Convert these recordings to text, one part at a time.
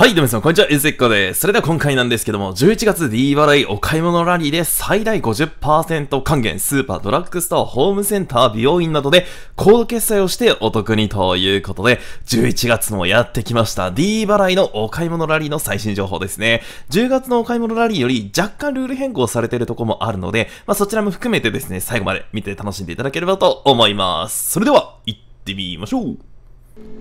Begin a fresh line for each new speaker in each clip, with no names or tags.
はい、どうも皆さん、こんにちは、ゆずっこです。それでは今回なんですけども、11月 D 払いお買い物ラリーで最大50%還元、スーパー、ドラッグストア、ホームセンター、美容院などでコード決済をしてお得にということで、11月もやってきました。D 払いのお買い物ラリーの最新情報ですね。10月のお買い物ラリーより若干ルール変更されているとこもあるので、まあ、そちらも含めてですね、最後まで見て楽しんでいただければと思います。それでは、行ってみましょう。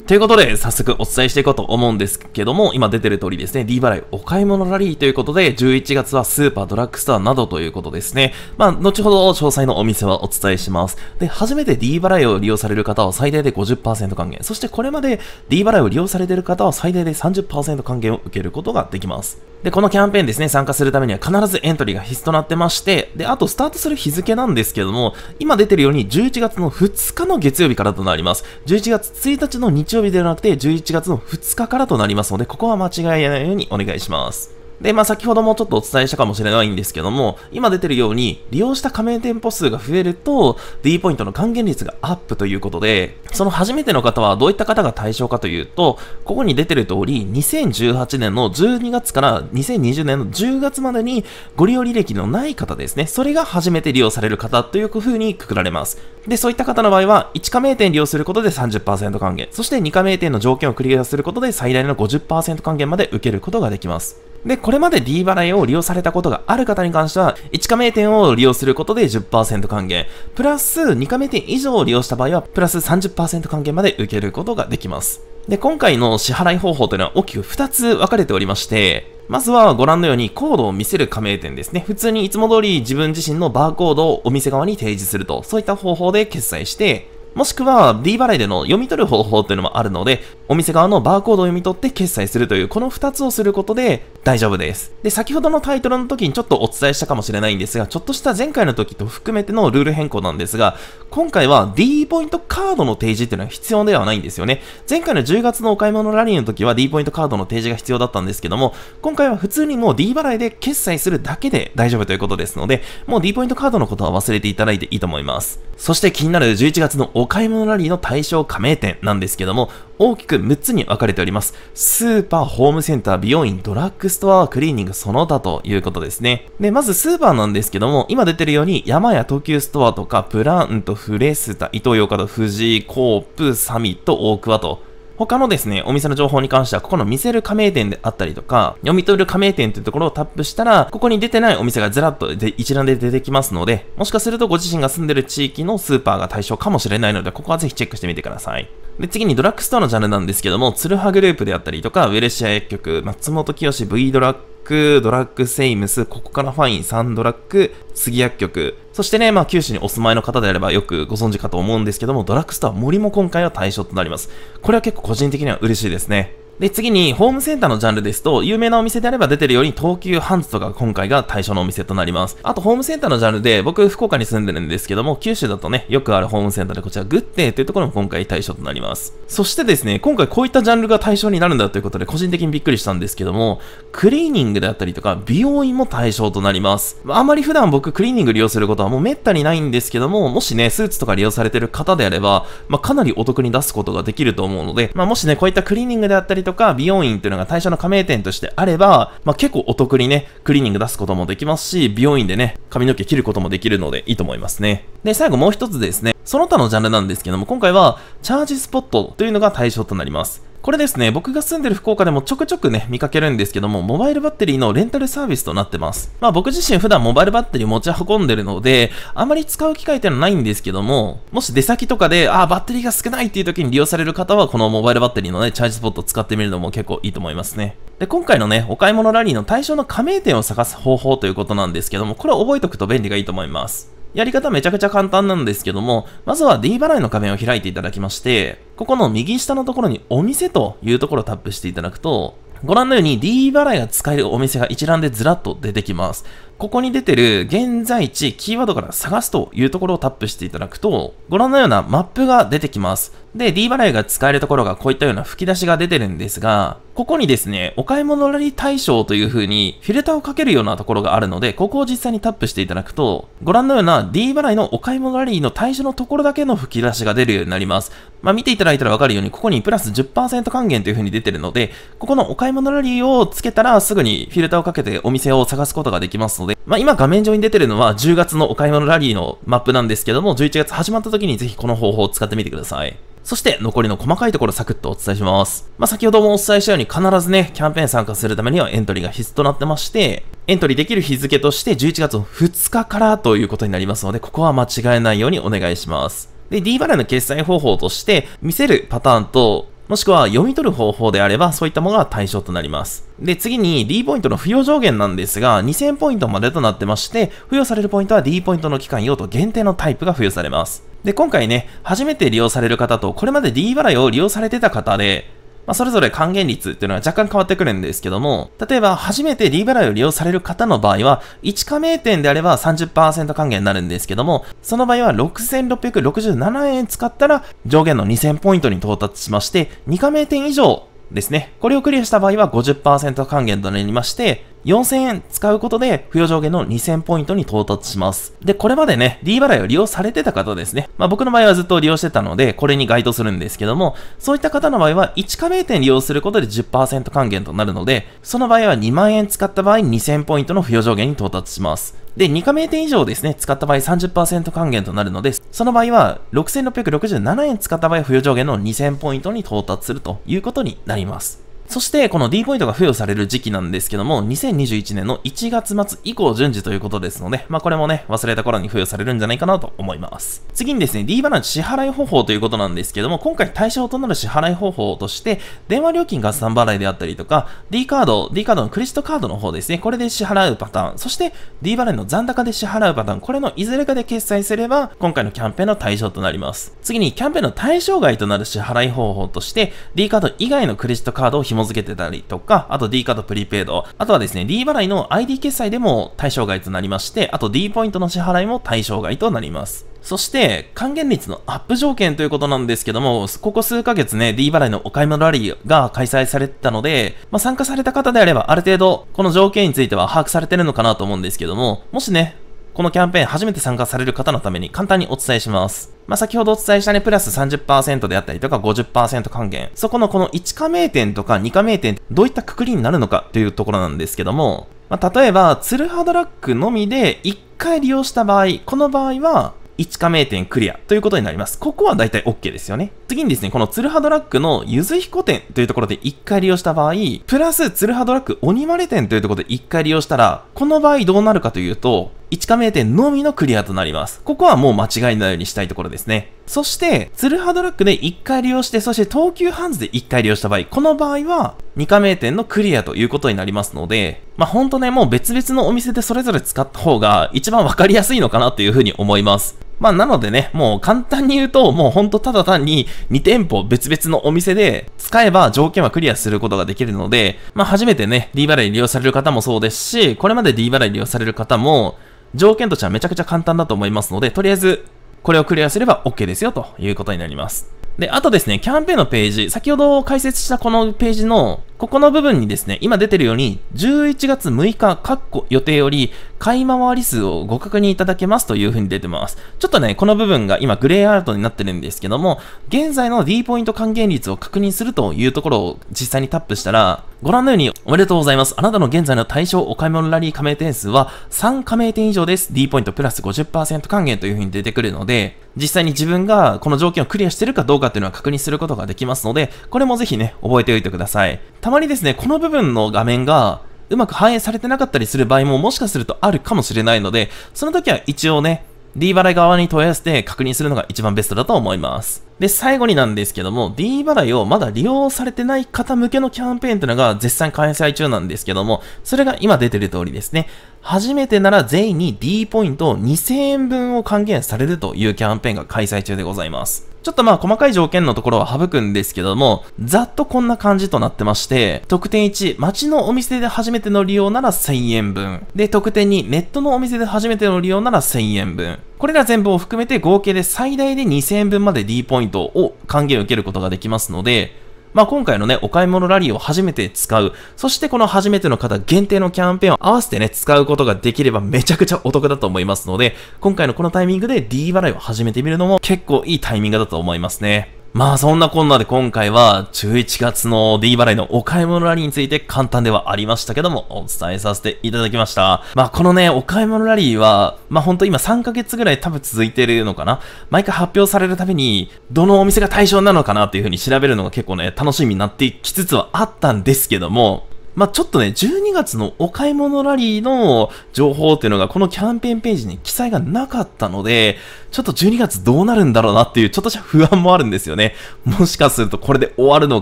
ということで、早速お伝えしていこうと思うんですけども、今出てる通りですね、D 払いお買い物ラリーということで、11月はスーパー、ドラッグストアなどということですね。まあ、後ほど詳細のお店はお伝えします。で、初めて D 払いを利用される方は最大で50%還元、そしてこれまで D 払いを利用されている方は最大で30%還元を受けることができます。で、このキャンペーンですね、参加するためには必ずエントリーが必須となってまして、で、あとスタートする日付なんですけども、今出てるように11月の2日の月曜日からとなります。11月1日の日曜日ではなくて、11月の2日からとなりますので、ここは間違えないようにお願いします。で、まあ、先ほどもちょっとお伝えしたかもしれないんですけども、今出てるように、利用した加盟店舗数が増えると、D ポイントの還元率がアップということで、その初めての方はどういった方が対象かというと、ここに出てる通り、2018年の12月から2020年の10月までに、ご利用履歴のない方ですね、それが初めて利用される方といううにくくられます。で、そういった方の場合は、1加盟店利用することで30%還元、そして2加盟店の条件をクリアすることで最大の50%還元まで受けることができます。で、これまで D 払いを利用されたことがある方に関しては、1加盟店を利用することで10%還元、プラス2加盟店以上を利用した場合は、プラス30%還元まで受けることができます。で、今回の支払い方法というのは大きく2つ分かれておりまして、まずはご覧のようにコードを見せる加盟店ですね。普通にいつも通り自分自身のバーコードをお店側に提示すると、そういった方法で決済して、もしくは D 払いでの読み取る方法というのもあるので、お店側のバーコードを読み取って決済するという、この2つをすることで、大丈夫です。で、先ほどのタイトルの時にちょっとお伝えしたかもしれないんですが、ちょっとした前回の時と含めてのルール変更なんですが、今回は D ポイントカードの提示っていうのは必要ではないんですよね。前回の10月のお買い物ラリーの時は D ポイントカードの提示が必要だったんですけども、今回は普通にもう D 払いで決済するだけで大丈夫ということですので、もう D ポイントカードのことは忘れていただいていいと思います。そして気になる11月のお買い物ラリーの対象加盟店なんですけども、大きく6つに分かれております。スーパー、ホームセンター、美容院、ドラッグストアはクリーニングその他ということですね。で、まずスーパーなんですけども、今出てるように、山や東急ストアとか、プラント、フレスタ、イトーヨーカド、フジー、コープ、サミット、大桑と、他のですね、お店の情報に関しては、ここの見せる加盟店であったりとか、読み取る加盟店というところをタップしたら、ここに出てないお店がずらっとで一覧で出てきますので、もしかするとご自身が住んでる地域のスーパーが対象かもしれないので、ここはぜひチェックしてみてください。で、次にドラッグストアのジャンルなんですけども、ツルハグループであったりとか、ウェルシア薬局、松本清 V ドラッグ、ドラッグセイムス、ここからファイン、サンドラッグ、杉薬局、そしてね、まあ、九州にお住まいの方であればよくご存知かと思うんですけども、ドラッグストア森も今回は対象となります。これは結構個人的には嬉しいですね。で、次に、ホームセンターのジャンルですと、有名なお店であれば出てるように、東急ハンズとか今回が対象のお店となります。あと、ホームセンターのジャンルで、僕、福岡に住んでるんですけども、九州だとね、よくあるホームセンターで、こちら、グッデーというところも今回対象となります。そしてですね、今回こういったジャンルが対象になるんだということで、個人的にびっくりしたんですけども、クリーニングであったりとか、美容院も対象となります。あまり普段僕、クリーニング利用することはもう滅多にないんですけども、もしね、スーツとか利用されてる方であれば、まあ、かなりお得に出すことができると思うので、まあ、もしね、こういったクリーニングであったりとか、とか美容院っていうのが対象の加盟店としてあれば、まあ、結構お得にね、クリーニング出すこともできますし、美容院でね、髪の毛切ることもできるのでいいと思いますね。で、最後もう一つですね、その他のジャンルなんですけども、今回はチャージスポットというのが対象となります。これですね、僕が住んでる福岡でもちょくちょくね、見かけるんですけども、モバイルバッテリーのレンタルサービスとなってます。まあ僕自身普段モバイルバッテリー持ち運んでるので、あまり使う機会っていうのはないんですけども、もし出先とかで、ああ、バッテリーが少ないっていう時に利用される方は、このモバイルバッテリーのね、チャージスポット使ってみるのも結構いいと思いますね。で、今回のね、お買い物ラリーの対象の加盟店を探す方法ということなんですけども、これを覚えておくと便利がいいと思います。やり方めちゃくちゃ簡単なんですけども、まずは D 払いの画面を開いていただきまして、ここの右下のところにお店というところをタップしていただくと、ご覧のように D 払いが使えるお店が一覧でずらっと出てきます。ここに出てる現在地、キーワードから探すというところをタップしていただくと、ご覧のようなマップが出てきます。で、D 払いが使えるところがこういったような吹き出しが出てるんですが、ここにですね、お買い物ラリー対象という風にフィルターをかけるようなところがあるので、ここを実際にタップしていただくと、ご覧のような D 払いのお買い物ラリーの対象のところだけの吹き出しが出るようになります。まあ、見ていただいたらわかるように、ここにプラス10%還元という風に出てるので、ここのお買い物ラリーをつけたらすぐにフィルターをかけてお店を探すことができますので、で、まあ、今画面上に出てるのは10月のお買い物ラリーのマップなんですけども、11月始まった時にぜひこの方法を使ってみてください。そして残りの細かいところサクッとお伝えします。まあ、先ほどもお伝えしたように必ずね、キャンペーン参加するためにはエントリーが必須となってまして、エントリーできる日付として11月の2日からということになりますので、ここは間違えないようにお願いします。で、D 払いの決済方法として、見せるパターンと、もしくは読み取る方法であれば、そういったものが対象となります。で、次に D ポイントの付与上限なんですが、2000ポイントまでとなってまして、付与されるポイントは D ポイントの期間用途限定のタイプが付与されます。で、今回ね、初めて利用される方と、これまで D 払いを利用されてた方で、まあ、それぞれ還元率っていうのは若干変わってくるんですけども、例えば初めて D 払いを利用される方の場合は、1加盟店であれば30%還元になるんですけども、その場合は6667円使ったら上限の2000ポイントに到達しまして、2加盟店以上ですね。これをクリアした場合は50%還元となりまして、4000円使うことで、付与上限の2000ポイントに到達します。で、これまでね、D 払いを利用されてた方ですね。まあ僕の場合はずっと利用してたので、これに該当するんですけども、そういった方の場合は、1加盟店利用することで10%還元となるので、その場合は2万円使った場合2000ポイントの付与上限に到達します。で、2加盟店以上ですね、使った場合30%還元となるので、その場合は6667円使った場合、付与上限の2000ポイントに到達するということになります。そして、この D ポイントが付与される時期なんですけども、2021年の1月末以降順次ということですので、まあこれもね、忘れた頃に付与されるんじゃないかなと思います。次にですね、D バランス支払い方法ということなんですけども、今回対象となる支払い方法として、電話料金合算払いであったりとか、D カード、D カードのクレジットカードの方ですね、これで支払うパターン、そして D バランの残高で支払うパターン、これのいずれかで決済すれば、今回のキャンペーンの対象となります。次に、キャンペーンの対象外となる支払い方法として、D カード以外のクレジットカードを紐紐付けてたりとか、あと D カードプリペイド、あとはですね、D 払いの ID 決済でも対象外となりまして、あと D ポイントの支払いも対象外となります。そして、還元率のアップ条件ということなんですけども、ここ数ヶ月ね、D 払いのお買い物ラリーが開催されてたので、まあ、参加された方であれば、ある程度、この条件については把握されてるのかなと思うんですけども、もしね、このキャンペーン初めて参加される方のために簡単にお伝えします。まあ、先ほどお伝えしたね、プラス30%であったりとか50%還元。そこのこの1加盟店とか2加盟店、どういったくくりになるのかというところなんですけども、まあ、例えば、ツルハドラッグのみで1回利用した場合、この場合は、1加盟店クリアということになります。ここは大体 OK ですよね。次にですね、このツルハドラッグのゆずひこ店というところで1回利用した場合、プラスツルハドラッグ鬼丸店というところで1回利用したら、この場合どうなるかというと、1加盟店のみのクリアとなります。ここはもう間違いないようにしたいところですね。そして、ツルハドラッグで1回利用して、そして東急ハンズで1回利用した場合、この場合は2加盟店のクリアということになりますので、まあ、ほんとね、もう別々のお店でそれぞれ使った方が一番わかりやすいのかなというふうに思います。まあなのでね、もう簡単に言うと、もうほんとただ単に2店舗別々のお店で使えば条件はクリアすることができるので、まあ初めてね、D 払い利用される方もそうですし、これまで D 払い利用される方も、条件としてはめちゃくちゃ簡単だと思いますので、とりあえず、これをクリアすれば OK ですよということになります。で、あとですね、キャンペーンのページ、先ほど解説したこのページのここの部分にですね、今出てるように、11月6日、かっこ予定より、買い回り数をご確認いただけますという風に出てます。ちょっとね、この部分が今グレーアートになってるんですけども、現在の D ポイント還元率を確認するというところを実際にタップしたら、ご覧のように、おめでとうございます。あなたの現在の対象お買い物ラリー加盟点数は3加盟点以上です。D ポイントプラス50%還元という風に出てくるので、実際に自分がこの条件をクリアしてるかどうかっていうのは確認することができますので、これもぜひね、覚えておいてください。たまにですね、この部分の画面が、うまく反映されてなかったりする場合ももしかするとあるかもしれないので、その時は一応ね、D 払い側に問い合わせて確認するのが一番ベストだと思います。で、最後になんですけども、D 払いをまだ利用されてない方向けのキャンペーンというのが絶賛開催中なんですけども、それが今出てる通りですね。初めてなら全員に D ポイント2000円分を還元されるというキャンペーンが開催中でございます。ちょっとまあ細かい条件のところは省くんですけども、ざっとこんな感じとなってまして、特典1、街のお店で初めての利用なら1000円分。で、特典2、ネットのお店で初めての利用なら1000円分。これら全部を含めて合計で最大で2000円分まで D ポイントを還元受けることができますので、まあ、今回のね、お買い物ラリーを初めて使う、そしてこの初めての方限定のキャンペーンを合わせてね、使うことができればめちゃくちゃお得だと思いますので、今回のこのタイミングで D 払いを始めてみるのも結構いいタイミングだと思いますね。まあそんなこんなで今回は11月の D 払いのお買い物ラリーについて簡単ではありましたけどもお伝えさせていただきました。まあこのね、お買い物ラリーは、まあほんと今3ヶ月ぐらい多分続いてるのかな毎回発表されるたびにどのお店が対象なのかなっていうふうに調べるのが結構ね、楽しみになってきつつはあったんですけども、まあ、ちょっとね、12月のお買い物ラリーの情報っていうのがこのキャンペーンページに記載がなかったので、ちょっと12月どうなるんだろうなっていうちょっとした不安もあるんですよね。もしかするとこれで終わるの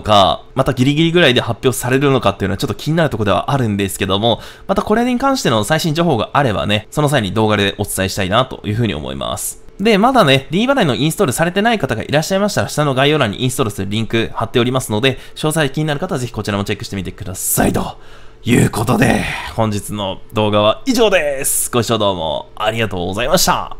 か、またギリギリぐらいで発表されるのかっていうのはちょっと気になるとこではあるんですけども、またこれに関しての最新情報があればね、その際に動画でお伝えしたいなというふうに思います。で、まだね、D 払いのインストールされてない方がいらっしゃいましたら、下の概要欄にインストールするリンク貼っておりますので、詳細気になる方はぜひこちらもチェックしてみてください。ということで、本日の動画は以上です。ご視聴どうもありがとうございました。